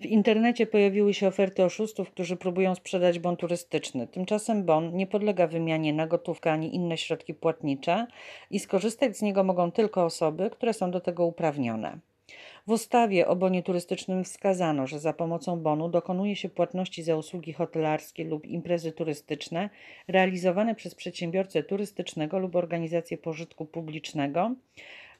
W internecie pojawiły się oferty oszustów, którzy próbują sprzedać bon turystyczny. Tymczasem bon nie podlega wymianie na gotówkę ani inne środki płatnicze i skorzystać z niego mogą tylko osoby, które są do tego uprawnione. W ustawie o bonie turystycznym wskazano, że za pomocą bonu dokonuje się płatności za usługi hotelarskie lub imprezy turystyczne realizowane przez przedsiębiorcę turystycznego lub organizację pożytku publicznego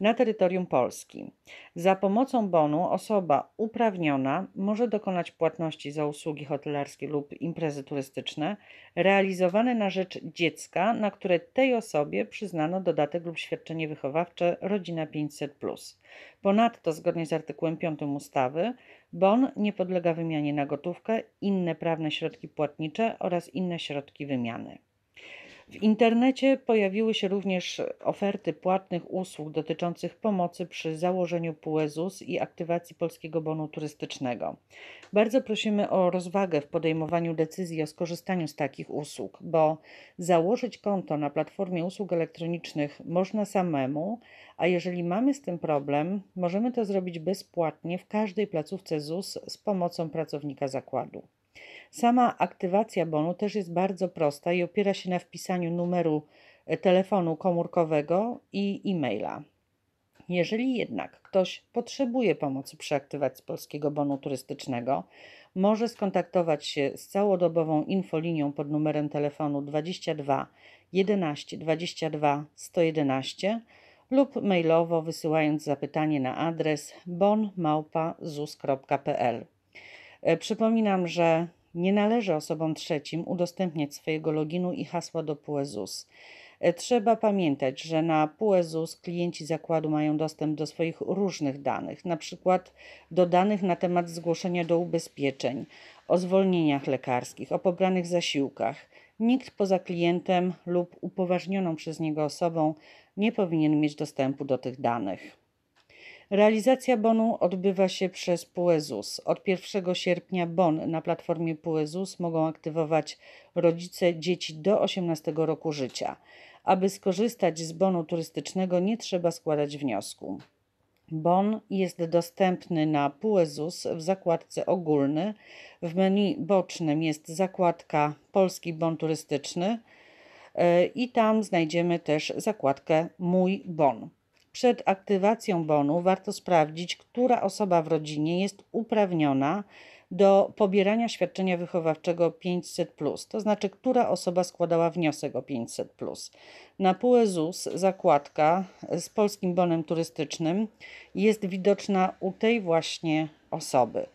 na terytorium Polski. Za pomocą bonu osoba uprawniona może dokonać płatności za usługi hotelarskie lub imprezy turystyczne realizowane na rzecz dziecka, na które tej osobie przyznano dodatek lub świadczenie wychowawcze Rodzina 500. Ponadto, zgodnie z artykułem 5 ustawy, bon nie podlega wymianie na gotówkę, inne prawne środki płatnicze oraz inne środki wymiany. W internecie pojawiły się również oferty płatnych usług dotyczących pomocy przy założeniu PUEZUS i aktywacji Polskiego Bonu Turystycznego. Bardzo prosimy o rozwagę w podejmowaniu decyzji o skorzystaniu z takich usług, bo założyć konto na platformie usług elektronicznych można samemu, a jeżeli mamy z tym problem, możemy to zrobić bezpłatnie w każdej placówce ZUS z pomocą pracownika zakładu. Sama aktywacja bonu też jest bardzo prosta i opiera się na wpisaniu numeru e, telefonu komórkowego i e-maila. Jeżeli jednak ktoś potrzebuje pomocy przy aktywacji polskiego bonu turystycznego, może skontaktować się z całodobową infolinią pod numerem telefonu 22 11 22 111 lub mailowo wysyłając zapytanie na adres bonmałpa.zus.pl. E, przypominam, że nie należy osobom trzecim udostępniać swojego loginu i hasła do PUE e, Trzeba pamiętać, że na PUE klienci zakładu mają dostęp do swoich różnych danych, np. do danych na temat zgłoszenia do ubezpieczeń, o zwolnieniach lekarskich, o pobranych zasiłkach. Nikt poza klientem lub upoważnioną przez niego osobą nie powinien mieć dostępu do tych danych. Realizacja bonu odbywa się przez PUEZUS. Od 1 sierpnia bon na platformie PUEZUS mogą aktywować rodzice dzieci do 18 roku życia. Aby skorzystać z bonu turystycznego nie trzeba składać wniosku. Bon jest dostępny na PUEZUS w zakładce ogólny. W menu bocznym jest zakładka Polski Bon Turystyczny e, i tam znajdziemy też zakładkę Mój Bon. Przed aktywacją bonu warto sprawdzić, która osoba w rodzinie jest uprawniona do pobierania świadczenia wychowawczego 500, to znaczy, która osoba składała wniosek o 500. Na PUE ZUS zakładka z polskim bonem turystycznym jest widoczna u tej właśnie osoby.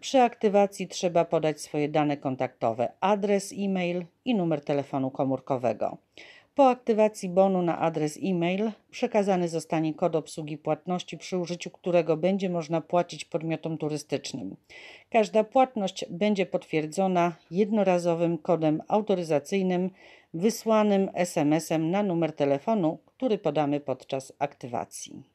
Przy aktywacji trzeba podać swoje dane kontaktowe, adres e-mail i numer telefonu komórkowego. Po aktywacji bonu na adres e-mail przekazany zostanie kod obsługi płatności, przy użyciu którego będzie można płacić podmiotom turystycznym. Każda płatność będzie potwierdzona jednorazowym kodem autoryzacyjnym wysłanym SMS-em na numer telefonu, który podamy podczas aktywacji.